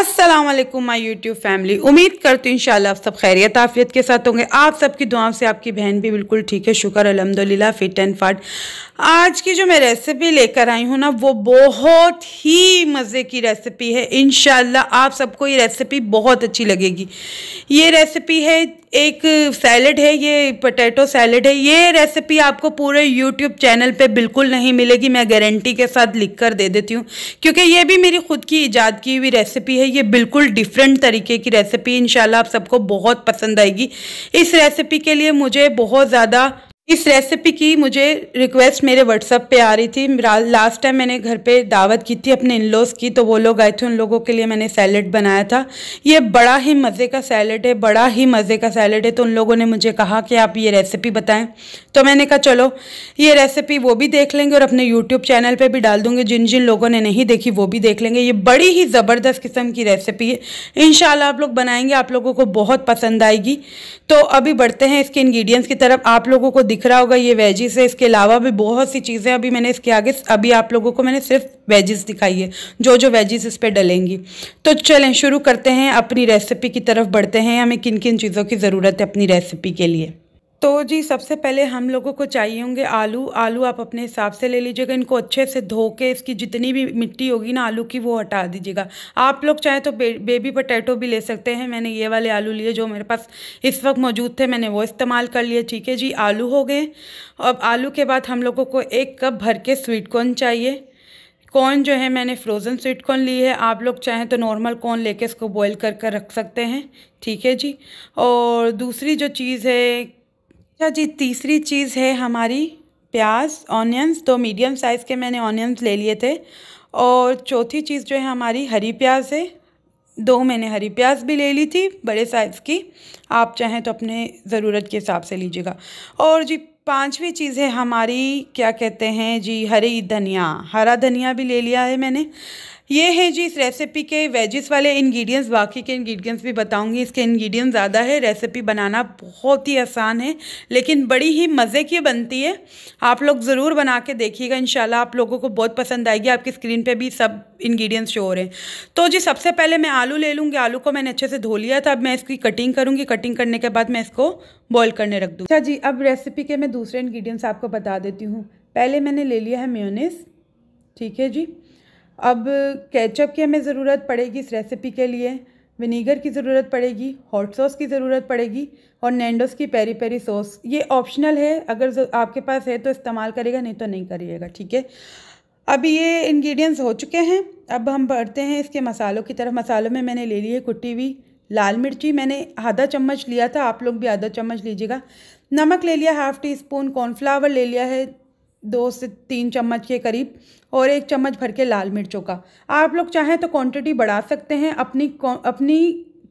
Aslam my YouTube family उम्मीद करती हूँ इंशाल्लाह आप सब खैरियत आफियत के साथ होंगे आप सबकी दुआ से आपकी बहन भी बिल्कुल ठीक है शुक्र अलहमदिल्ला फ़िट एंड फाट आज की जो मैं रेसिपी लेकर आई हूँ ना वो बहुत ही मज़े की रेसिपी है इन आप सबको ये रेसिपी बहुत अच्छी लगेगी ये रेसिपी है एक सैलड है ये पोटैटो सैलड है ये रेसिपी आपको पूरे यूट्यूब चैनल पे बिल्कुल नहीं मिलेगी मैं गारंटी के साथ लिख कर दे देती हूँ क्योंकि ये भी मेरी खुद की ईजाद की हुई रेसिपी है ये बिल्कुल डिफरेंट तरीके की रेसिपी इन आप सबको बहुत पसंद आएगी इस रेसिपी के लिए मुझे बहुत ज़्यादा इस रेसिपी की मुझे रिक्वेस्ट मेरे व्हाट्सअप पे आ रही थी लास्ट टाइम मैंने घर पे दावत की थी अपने इन लॉज की तो वो लोग आए थे उन लोगों के लिए मैंने सैलड बनाया था ये बड़ा ही मज़े का सैलड है बड़ा ही मज़े का सैलड है तो उन लोगों ने मुझे कहा कि आप ये रेसिपी बताएं तो मैंने कहा चलो ये रेसिपी वो भी देख लेंगे और अपने यूट्यूब चैनल पर भी डाल दूँगी जिन जिन लोगों ने नहीं देखी वो भी देख लेंगे ये बड़ी ही ज़बरदस्त किस्म की रेसिपी है इन आप लोग बनाएंगे आप लोगों को बहुत पसंद आएगी तो अभी बढ़ते हैं इसके इन्ग्रीडियंट्स की तरफ आप लोगों को दिख रहा होगा ये वेजिस है इसके अलावा भी बहुत सी चीज़ें अभी मैंने इसके आगे अभी आप लोगों को मैंने सिर्फ वेजिस दिखाई है जो जो वेजिस इस पर डलेंगी तो चलें शुरू करते हैं अपनी रेसिपी की तरफ बढ़ते हैं हमें किन किन चीज़ों की ज़रूरत है अपनी रेसिपी के लिए तो जी सबसे पहले हम लोगों को चाहिए होंगे आलू आलू आप अपने हिसाब से ले लीजिएगा इनको अच्छे से धो के इसकी जितनी भी मिट्टी होगी ना आलू की वो हटा दीजिएगा आप लोग चाहे तो बे, बेबी पटेटो भी ले सकते हैं मैंने ये वाले आलू लिए जो मेरे पास इस वक्त मौजूद थे मैंने वो इस्तेमाल कर लिए ठीक है जी आलू हो गए अब आलू के बाद हम लोगों को एक कप भर के स्वीट कॉर्न चाहिए कॉर्न जो है मैंने फ्रोज़न स्वीट कॉर्न ली है आप लोग चाहें तो नॉर्मल कॉर्न लेके इसको बॉईल कर कर रख सकते हैं ठीक है जी और दूसरी जो चीज़ है अच्छा जी तीसरी चीज़ है हमारी प्याज ऑनियंस तो मीडियम साइज़ के मैंने ऑनियंस ले लिए थे और चौथी चीज़ जो है हमारी हरी प्याज है दो मैंने हरी प्याज भी ले ली थी बड़े साइज़ की आप चाहें तो अपने ज़रूरत के हिसाब से लीजिएगा और जी पांचवी चीज़ है हमारी क्या कहते हैं जी हरी धनिया हरा धनिया भी ले लिया है मैंने ये है जी इस रेसिपी के वेजिस वाले इंग्रेडिएंट्स बाकी के इंग्रेडिएंट्स भी बताऊंगी इसके इंग्रेडिएंट्स ज़्यादा है रेसिपी बनाना बहुत ही आसान है लेकिन बड़ी ही मज़े की बनती है आप लोग ज़रूर बना के देखिएगा इन आप लोगों को बहुत पसंद आएगी आपकी स्क्रीन पर भी सब इंग्रेडिएंट्स शो हो रहे हैं तो जी सबसे पहले मैं आलू ले लूँगी आलू को मैंने अच्छे से धो लिया था अब मैं इसकी कटिंग करूँगी कटिंग करने के बाद मैं इसको बॉयल करने रख दूँ अच्छा जी अब रेसिपी के मैं दूसरे इन्ग्रीडियंट्स आपको बता देती हूँ पहले मैंने ले लिया है म्योनिस ठीक है जी अब केचप की हमें ज़रूरत पड़ेगी इस रेसिपी के लिए विनीगर की ज़रूरत पड़ेगी हॉट सॉस की ज़रूरत पड़ेगी और नैंडोस की पेरी पेरी सॉस ये ऑप्शनल है अगर आपके पास है तो इस्तेमाल करेगा नहीं तो नहीं करिएगा ठीक है अब ये इंग्रेडिएंट्स हो चुके हैं अब हम बढ़ते हैं इसके मसालों की तरफ मसालों में मैंने ले ली है कुटी हुई लाल मिर्ची मैंने आधा चम्मच लिया था आप लोग भी आधा चम्मच लीजिएगा नमक ले लिया हाफ़ टी स्पून कॉर्नफ्लावर ले लिया है दो से तीन चम्मच के करीब और एक चम्मच भर के लाल मिर्चों का आप लोग चाहें तो क्वांटिटी बढ़ा सकते हैं अपनी अपनी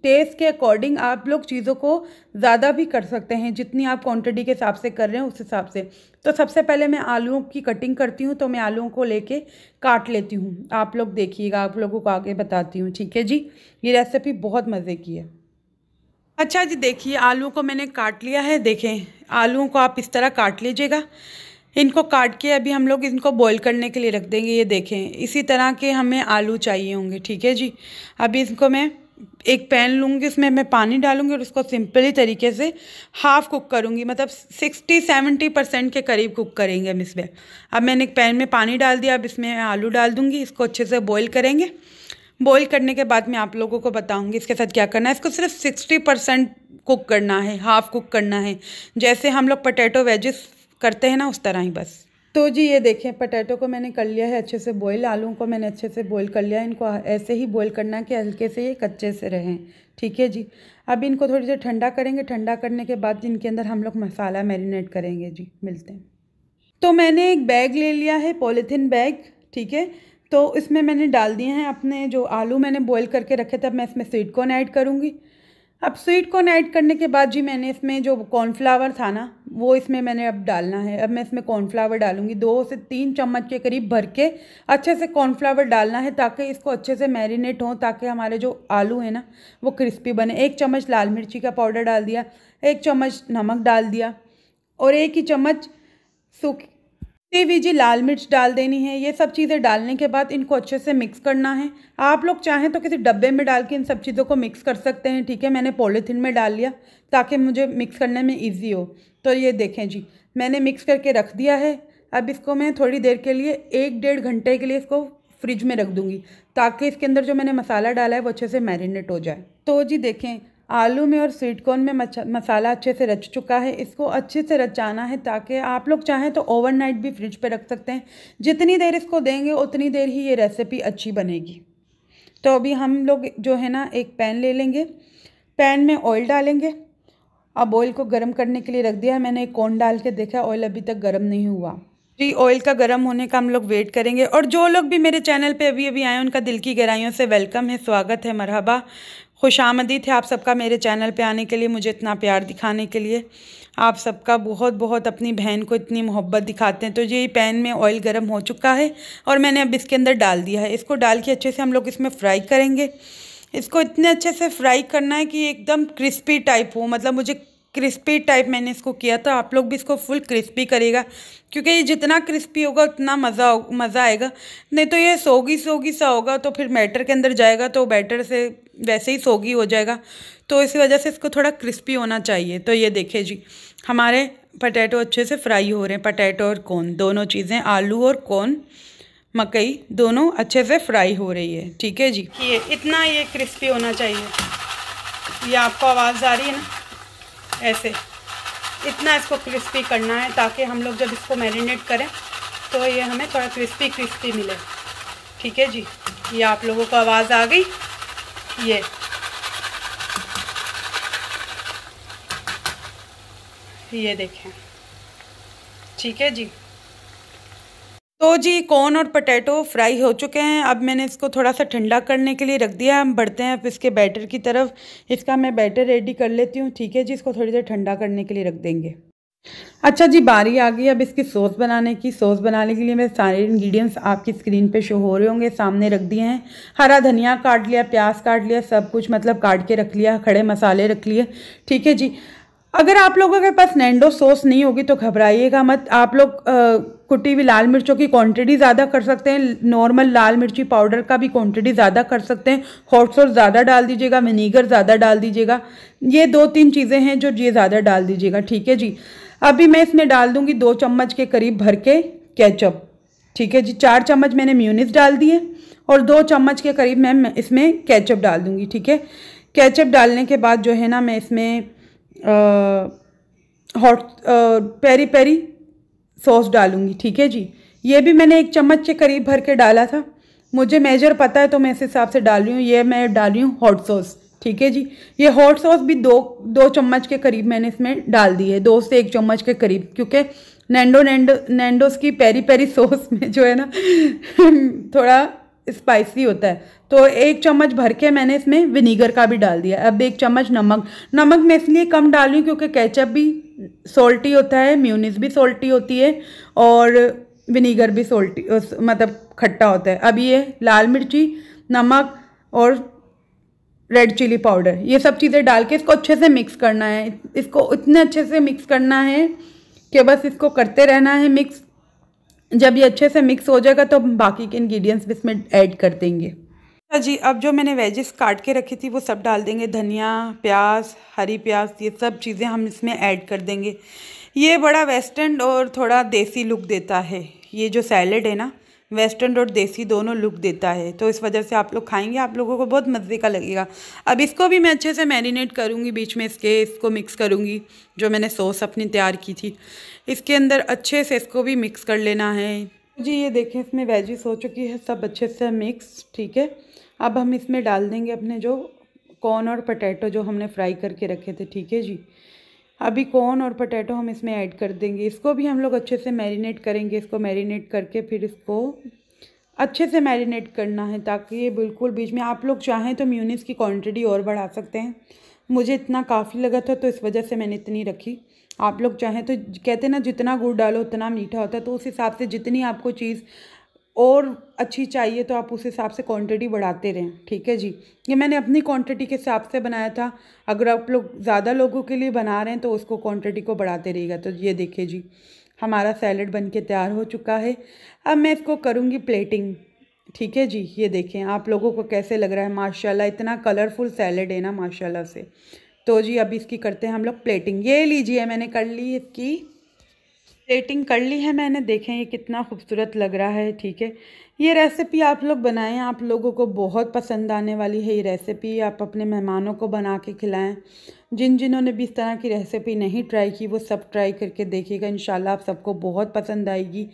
टेस्ट के अकॉर्डिंग आप लोग चीज़ों को ज़्यादा भी कर सकते हैं जितनी आप क्वांटिटी के हिसाब से कर रहे हैं उस हिसाब से तो सबसे पहले मैं आलूओं की कटिंग करती हूँ तो मैं आलूओं को लेके काट लेती हूँ आप लोग देखिएगा आप लोगों को आगे बताती हूँ ठीक है जी ये रेसिपी बहुत मज़े की है अच्छा जी देखिए आलू को मैंने काट लिया है देखें आलूओं को आप इस तरह काट लीजिएगा इनको काट के अभी हम लोग इनको बॉईल करने के लिए रख देंगे ये देखें इसी तरह के हमें आलू चाहिए होंगे ठीक है जी अभी इसको मैं एक पैन लूँगी उसमें मैं पानी डालूँगी और उसको सिंपली तरीके से हाफ़ कुक करूँगी मतलब सिक्सटी सेवेंटी परसेंट के करीब कुक करेंगे हम इसमें अब मैंने एक पैन में पानी डाल दिया अब इसमें आलू डाल दूँगी इसको अच्छे से बॉयल करेंगे बॉईल करने के बाद मैं आप लोगों को बताऊँगी इसके साथ क्या करना है इसको सिर्फ सिक्सटी परसेंट कुक करना है हाफ़ कुक करना है जैसे हम लोग पटेटो वेजेस करते हैं ना उस तरह ही बस तो जी ये देखें पटेटो को मैंने कर लिया है अच्छे से बॉईल आलू को मैंने अच्छे से बॉईल कर लिया है इनको ऐसे ही बॉईल करना कि हल्के से ये कच्चे से रहें ठीक है जी अब इनको थोड़ी देर ठंडा करेंगे ठंडा करने के बाद इनके अंदर हम लोग मसाला मैरिनेट करेंगे जी मिलते हैं तो मैंने एक बैग ले लिया है पॉलीथीन बैग ठीक है तो इसमें मैंने डाल दिए हैं अपने जो आलू मैंने बॉयल करके रखे थे अब मैं इसमें स्वीट कॉर्न ऐड करूँगी अब स्वीट कॉर्न ऐड करने के बाद जी मैंने इसमें जो कॉर्नफ्लावर था ना वो इसमें मैंने अब डालना है अब मैं इसमें कॉर्नफ्लावर डालूंगी दो से तीन चम्मच के करीब भर के अच्छे से कॉर्नफ्लावर डालना है ताकि इसको अच्छे से मैरिनेट हो ताकि हमारे जो आलू है ना वो क्रिस्पी बने एक चम्मच लाल मिर्ची का पाउडर डाल दिया एक चम्मच नमक डाल दिया और एक ही चम्मच सूख वी जी लाल मिर्च डाल देनी है ये सब चीज़ें डालने के बाद इनको अच्छे से मिक्स करना है आप लोग चाहें तो किसी डब्बे में डाल के इन सब चीज़ों को मिक्स कर सकते हैं ठीक है मैंने पॉलीथीन में डाल लिया ताकि मुझे मिक्स करने में ईजी हो तो ये देखें जी मैंने मिक्स करके रख दिया है अब इसको मैं थोड़ी देर के लिए एक डेढ़ घंटे के लिए इसको फ्रिज में रख दूँगी ताकि इसके अंदर जो मैंने मसाला डाला है वो अच्छे से मैरिनेट हो जाए तो जी देखें आलू में और स्वीट कॉर्न में मसाला अच्छे से रच चुका है इसको अच्छे से रचाना है ताकि आप लोग चाहें तो ओवरनाइट भी फ्रिज पे रख सकते हैं जितनी देर इसको देंगे उतनी देर ही ये रेसिपी अच्छी बनेगी तो अभी हम लोग जो है ना एक पैन ले लेंगे पैन में ऑयल डालेंगे अब ऑयल को गर्म करने के लिए रख दिया मैंने एक कॉर्न डाल के देखा ऑयल अभी तक गर्म नहीं हुआ जी ऑयल का गर्म होने का हम लोग वेट करेंगे और जो लोग भी मेरे चैनल पे अभी अभी आए उनका दिल की गहराइयों से वेलकम है स्वागत है मरहबा खुश आमदी थे आप सबका मेरे चैनल पे आने के लिए मुझे इतना प्यार दिखाने के लिए आप सबका बहुत बहुत अपनी बहन को इतनी मोहब्बत दिखाते हैं तो ये पैन में ऑयल गर्म हो चुका है और मैंने अब इसके अंदर डाल दिया है इसको डाल के अच्छे से हम लोग इसमें फ्राई करेंगे इसको इतने अच्छे से फ्राई करना है कि एकदम क्रिस्पी टाइप हो मतलब मुझे क्रिस्पी टाइप मैंने इसको किया था आप लोग भी इसको फुल क्रिस्पी करेगा क्योंकि ये जितना क्रिस्पी होगा उतना मज़ा हो मज़ा आएगा नहीं तो ये सोगी सोगी सा होगा तो फिर बैटर के अंदर जाएगा तो बैटर से वैसे ही सोगी हो जाएगा तो इसी वजह से इसको थोड़ा क्रिस्पी होना चाहिए तो ये देखिए जी हमारे पटैटो अच्छे से फ्राई हो रहे हैं पटैटो और कॉर्न दोनों चीज़ें आलू और कॉर्न मकई दोनों अच्छे से फ्राई हो रही है ठीक है जी ये इतना ये क्रिस्पी होना चाहिए ये आपको आवाज़ आ रही है ना ऐसे इतना इसको क्रिस्पी करना है ताकि हम लोग जब इसको मैरिनेट करें तो ये हमें थोड़ा क्रिस्पी क्रिस्पी मिले ठीक है जी ये आप लोगों को आवाज़ आ गई ये ये देखें ठीक है जी तो जी कॉर्न और पटैटो फ्राई हो चुके हैं अब मैंने इसको थोड़ा सा ठंडा करने के लिए रख दिया हम बढ़ते हैं अब इसके बैटर की तरफ इसका मैं बैटर रेडी कर लेती हूँ ठीक है जी इसको थोड़ी देर ठंडा करने के लिए रख देंगे अच्छा जी बारी आ गई अब इसकी सॉस बनाने की सॉस बनाने के लिए मैं सारे इंग्रेडिएंट्स आपकी स्क्रीन पे शो हो रहे होंगे सामने रख दिए हैं हरा धनिया काट लिया प्याज काट लिया सब कुछ मतलब काट के रख लिया खड़े मसाले रख लिए ठीक है जी अगर आप लोगों के पास नेंडो सॉस नहीं होगी तो घबराइएगा मत आप लोग कुटी हुई लाल मिर्चों की क्वांटिटी ज़्यादा कर सकते हैं नॉर्मल लाल मिर्ची पाउडर का भी क्वांटिटी ज़्यादा कर सकते हैं हॉट सॉस ज़्यादा डाल दीजिएगा विनीगर ज़्यादा डाल दीजिएगा ये दो तीन चीज़ें हैं जो ये ज़्यादा डाल दीजिएगा ठीक है जी अभी मैं इसमें डाल दूँगी दो चम्मच के करीब भर के कैचअप ठीक है जी चार चम्मच मैंने म्यूनिस डाल दिए और दो चम्मच के करीब मैं इसमें कैचअप डाल दूँगी ठीक है कैचअप डालने के बाद जो है ना मैं इसमें हॉट पेरी पेरी सॉस डालूँगी ठीक है जी ये भी मैंने एक चम्मच के करीब भर के डाला था मुझे मेजर पता है तो मैं इस हिसाब से डाल रही हूँ ये मैं डाल रही हूँ हॉट सॉस ठीक है जी ये हॉट सॉस भी दो दो चम्मच के करीब मैंने इसमें डाल दी है दो से एक चम्मच के करीब क्योंकि नैंडो नैंडो नैंडोस की पेरी पेरी सॉस में जो है ना थोड़ा स्पाइसी होता है तो एक चम्मच भर के मैंने इसमें विनीगर का भी डाल दिया अब एक चम्मच नमक नमक मैं इसलिए कम डाल रही हूँ क्योंकि कैचअप भी सोल्टी होता है म्यूनिस भी सोल्टी होती है और विनीगर भी सोल्टी मतलब खट्टा होता है अब ये लाल मिर्ची नमक और रेड चिली पाउडर ये सब चीज़ें डाल के इसको अच्छे से मिक्स करना है इसको इतने अच्छे से मिक्स करना है कि बस इसको करते रहना है मिक्स जब ये अच्छे से मिक्स हो जाएगा तो हम बाकी के इंग्रेडिएंट्स भी इसमें ऐड कर देंगे अच्छा जी अब जो मैंने वेजेस काट के रखी थी वो सब डाल देंगे धनिया प्याज हरी प्याज ये सब चीज़ें हम इसमें ऐड कर देंगे ये बड़ा वेस्टर्न और थोड़ा देसी लुक देता है ये जो सैलड है ना वेस्टर्न और देसी दोनों लुक देता है तो इस वजह से आप लोग खाएंगे आप लोगों को बहुत मज़े का लगेगा अब इसको भी मैं अच्छे से मैरिनेट करूँगी बीच में इसके इसको मिक्स करूँगी जो मैंने सॉस अपनी तैयार की थी इसके अंदर अच्छे से इसको भी मिक्स कर लेना है जी ये देखें इसमें वेजिस हो चुकी है सब अच्छे से मिक्स ठीक है अब हम इसमें डाल देंगे अपने जो कॉर्न और पटैटो जो हमने फ्राई करके रखे थे ठीक है जी अभी कॉर्न और पटैटो हम इसमें ऐड कर देंगे इसको भी हम लोग अच्छे से मैरिनेट करेंगे इसको मैरिनेट करके फिर इसको अच्छे से मैरिनेट करना है ताकि ये बिल्कुल बीच में आप लोग चाहें तो म्यूनिस की क्वान्टिटी और बढ़ा सकते हैं मुझे इतना काफ़ी लगा था तो इस वजह से मैंने इतनी रखी आप लोग चाहें तो कहते ना जितना गुड़ डालो उतना मीठा होता है तो उस हिसाब से जितनी आपको चीज़ और अच्छी चाहिए तो आप उस हिसाब से क्वांटिटी बढ़ाते रहें ठीक है जी ये मैंने अपनी क्वांटिटी के हिसाब से बनाया था अगर आप लोग ज़्यादा लोगों के लिए बना रहे हैं तो उसको क्वान्टिटी को बढ़ाते रहिएगा तो ये देखिए जी हमारा सैलड बन के तैयार हो चुका है अब मैं इसको करूँगी प्लेटिंग ठीक है जी ये देखें आप लोगों को कैसे लग रहा है माशाला इतना कलरफुल सैलड है ना माशाला से तो जी अब इसकी करते हैं हम लोग प्लेटिंग ये लीजिए मैंने कर ली इसकी प्लेटिंग कर ली है मैंने देखें ये कितना खूबसूरत लग रहा है ठीक है ये रेसिपी आप लोग बनाएं आप लोगों को बहुत पसंद आने वाली है ये रेसिपी आप अपने मेहमानों को बना के खिलाएं जिन जिन्होंने भी इस तरह की रेसिपी नहीं ट्राई की वो सब ट्राई करके देखिएगा इन आप सबको बहुत पसंद आएगी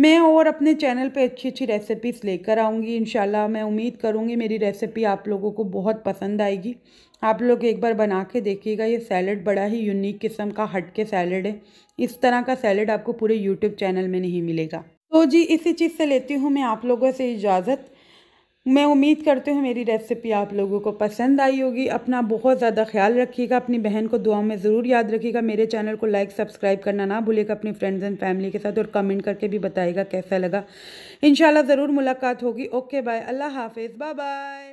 मैं और अपने चैनल पे अच्छी अच्छी रेसिपीज़ लेकर आऊँगी इन मैं उम्मीद करूँगी मेरी रेसिपी आप लोगों को बहुत पसंद आएगी आप लोग एक बार बना के देखिएगा ये सैलड बड़ा ही यूनिक किस्म का हट के सैलड है इस तरह का सैलड आपको पूरे यूट्यूब चैनल में नहीं मिलेगा तो जी इसी चीज़ से लेती हूँ मैं आप लोगों से इजाज़त मैं उम्मीद करती हूँ मेरी रेसिपी आप लोगों को पसंद आई होगी अपना बहुत ज़्यादा ख्याल रखिएगा अपनी बहन को दुआ में ज़रूर याद रखिएगा मेरे चैनल को लाइक सब्सक्राइब करना ना भूलेगा अपनी फ्रेंड्स एंड फैमिली के साथ और कमेंट करके भी बताएगा कैसा लगा इन ज़रूर मुलाकात होगी ओके बाय अल्लाह हाफिज़ बाय बाय